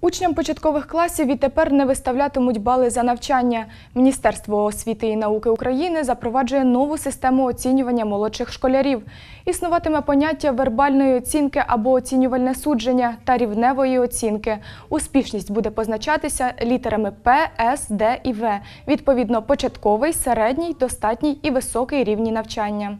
Учням початкових класів відтепер не виставлятимуть бали за навчання. Міністерство освіти і науки України запроваджує нову систему оцінювання молодших школярів. Існуватиме поняття вербальної оцінки або оцінювальне судження та рівневої оцінки. Успішність буде позначатися літерами П, С, Д і В, відповідно початковий, середній, достатній і високий рівні навчання.